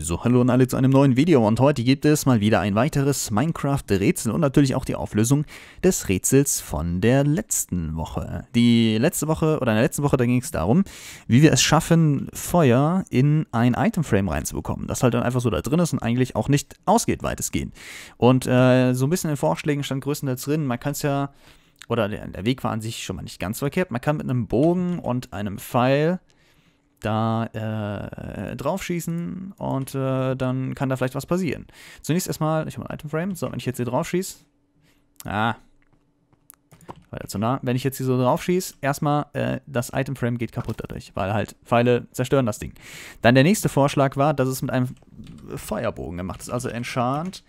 So, hallo und alle zu einem neuen Video und heute gibt es mal wieder ein weiteres Minecraft-Rätsel und natürlich auch die Auflösung des Rätsels von der letzten Woche. Die letzte Woche, oder in der letzten Woche, da ging es darum, wie wir es schaffen, Feuer in ein Item-Frame reinzubekommen, das halt dann einfach so da drin ist und eigentlich auch nicht ausgeht weitestgehend. Und äh, so ein bisschen in Vorschlägen stand größtenteils drin, man kann es ja, oder der, der Weg war an sich schon mal nicht ganz verkehrt, man kann mit einem Bogen und einem Pfeil da äh, draufschießen und äh, dann kann da vielleicht was passieren. Zunächst erstmal, ich habe ein Item Frame. So, wenn ich jetzt hier draufschieße. schieße. Ah. Weiter zu nah. Wenn ich jetzt hier so draufschieße, erstmal äh, das Item Frame geht kaputt dadurch, weil halt Pfeile zerstören das Ding. Dann der nächste Vorschlag war, dass es mit einem Feuerbogen gemacht ist. Also Enchant.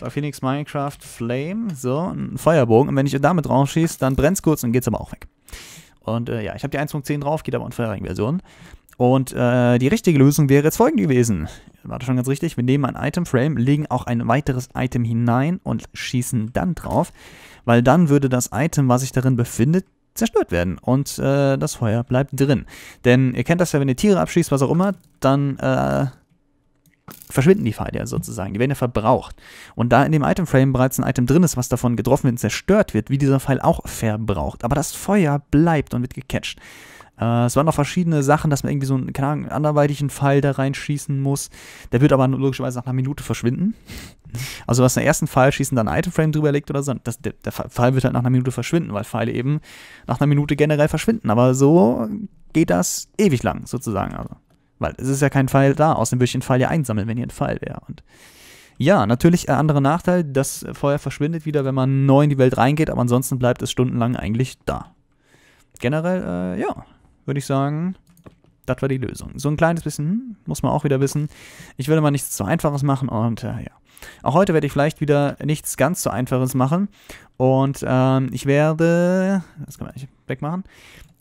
So, Phoenix Minecraft Flame, so, ein Feuerbogen. Und wenn ich damit drauf schieße, dann brennt es kurz und geht es aber auch weg. Und äh, ja, ich habe die 1.10 drauf, geht aber in vorherigen Versionen. Und äh, die richtige Lösung wäre jetzt folgende gewesen. War das schon ganz richtig? Wir nehmen ein Item-Frame, legen auch ein weiteres Item hinein und schießen dann drauf, weil dann würde das Item, was sich darin befindet, zerstört werden und äh, das Feuer bleibt drin. Denn ihr kennt das ja, wenn ihr Tiere abschießt, was auch immer, dann äh, verschwinden die Pfeile ja sozusagen. Die werden ja verbraucht. Und da in dem Item-Frame bereits ein Item drin ist, was davon getroffen wird und zerstört wird, wie dieser Pfeil auch verbraucht. Aber das Feuer bleibt und wird gecatcht. Äh, es waren noch verschiedene Sachen, dass man irgendwie so einen, keine Ahnung, anderweitigen Pfeil da reinschießen muss. Der wird aber logischerweise nach einer Minute verschwinden. Also was den ersten Pfeil schießen, dann ein Frame drüber legt oder so, das, der, der Pfeil wird halt nach einer Minute verschwinden, weil Pfeile eben nach einer Minute generell verschwinden. Aber so geht das ewig lang sozusagen. Also. Weil es ist ja kein Pfeil da, außerdem würde ich den Pfeil ja einsammeln, wenn hier ein Pfeil wäre. Und ja, natürlich ein äh, anderer Nachteil, das Feuer verschwindet wieder, wenn man neu in die Welt reingeht, aber ansonsten bleibt es stundenlang eigentlich da. Generell, äh, ja, würde ich sagen, das war die Lösung. So ein kleines bisschen hm, muss man auch wieder wissen. Ich würde mal nichts zu Einfaches machen und äh, ja. Auch heute werde ich vielleicht wieder nichts ganz zu Einfaches machen. Und ähm, ich werde. Das kann man nicht wegmachen.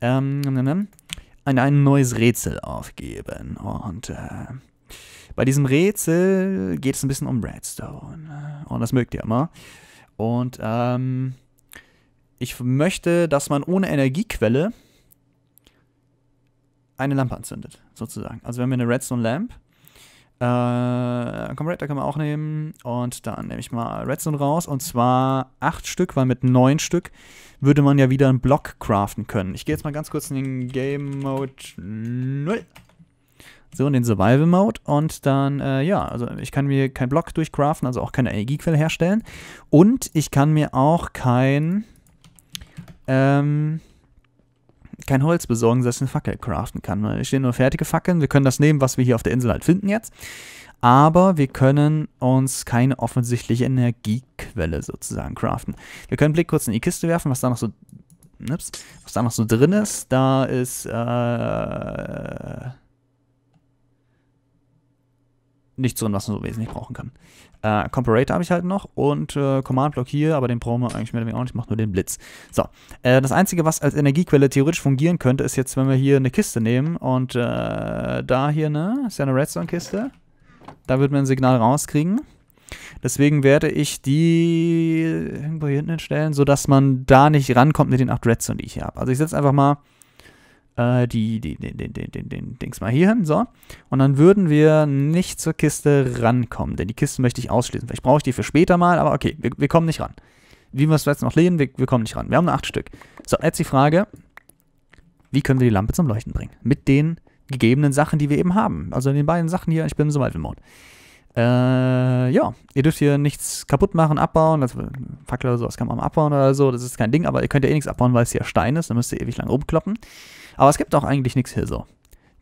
Ähm, ein, ein neues Rätsel aufgeben. Und äh, bei diesem Rätsel geht es ein bisschen um Redstone. Und das mögt ihr immer. Und ähm, ich möchte, dass man ohne Energiequelle eine Lampe anzündet, sozusagen. Also wir haben hier eine Redstone Lamp äh, Comrade kann man auch nehmen. Und dann nehme ich mal Redstone raus. Und zwar acht Stück, weil mit neun Stück würde man ja wieder einen Block craften können. Ich gehe jetzt mal ganz kurz in den Game Mode 0. So, in den Survival Mode. Und dann, äh, ja, also ich kann mir keinen Block durchcraften, also auch keine Energiequelle herstellen. Und ich kann mir auch kein. Ähm, kein Holz besorgen, dass ich eine Fackel craften kann. Ich stehen nur fertige Fackeln. Wir können das nehmen, was wir hier auf der Insel halt finden jetzt. Aber wir können uns keine offensichtliche Energiequelle sozusagen craften. Wir können einen Blick kurz in die Kiste werfen, was da noch so, ups, was da noch so drin ist. Da ist, äh, nichts drin, was man so wesentlich brauchen kann. Äh, Comparator habe ich halt noch und äh, Command Block hier, aber den brauchen wir eigentlich mehr oder weniger auch nicht. Ich mache nur den Blitz. So, äh, das Einzige, was als Energiequelle theoretisch fungieren könnte, ist jetzt, wenn wir hier eine Kiste nehmen und äh, da hier, ne, ist ja eine Redstone-Kiste. Da wird man ein Signal rauskriegen. Deswegen werde ich die irgendwo hier hinten stellen, sodass man da nicht rankommt mit den 8 Redstone, die ich hier habe. Also ich setze einfach mal äh, die, die, den, den, den, den Dings mal hier hin, so. Und dann würden wir nicht zur Kiste rankommen, denn die Kiste möchte ich ausschließen. Vielleicht brauche ich die für später mal, aber okay, wir, wir kommen nicht ran. Wie wir es jetzt noch lehnen, wir, wir kommen nicht ran. Wir haben nur acht Stück. So, jetzt die Frage, wie können wir die Lampe zum Leuchten bringen? Mit den gegebenen Sachen, die wir eben haben. Also in den beiden Sachen hier, ich bin so weit im Äh, ja, ihr dürft hier nichts kaputt machen, abbauen. Also äh, Fackel oder sowas kann man abbauen oder so. Das ist kein Ding, aber ihr könnt ja eh nichts abbauen, weil es hier Stein ist. Dann müsst ihr ewig lang rumkloppen. Aber es gibt auch eigentlich nichts hier so.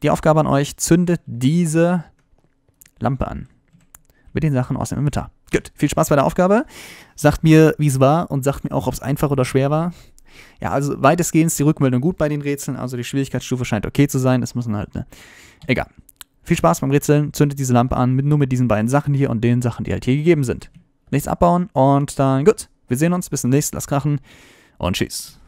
Die Aufgabe an euch, zündet diese Lampe an. Mit den Sachen aus dem Inventar. Gut, viel Spaß bei der Aufgabe. Sagt mir, wie es war und sagt mir auch, ob es einfach oder schwer war. Ja, also weitestgehend ist die Rückmeldung gut bei den Rätseln, also die Schwierigkeitsstufe scheint okay zu sein. Es müssen halt, ne? Egal. Viel Spaß beim Rätseln, zündet diese Lampe an, mit, nur mit diesen beiden Sachen hier und den Sachen, die halt hier gegeben sind. Nichts abbauen und dann gut. Wir sehen uns, bis zum nächsten, lass krachen und tschüss.